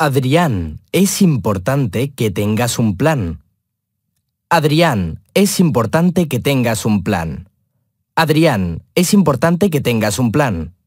Adrián, es importante que tengas un plan. Adrián, es importante que tengas un plan. Adrián, es importante que tengas un plan.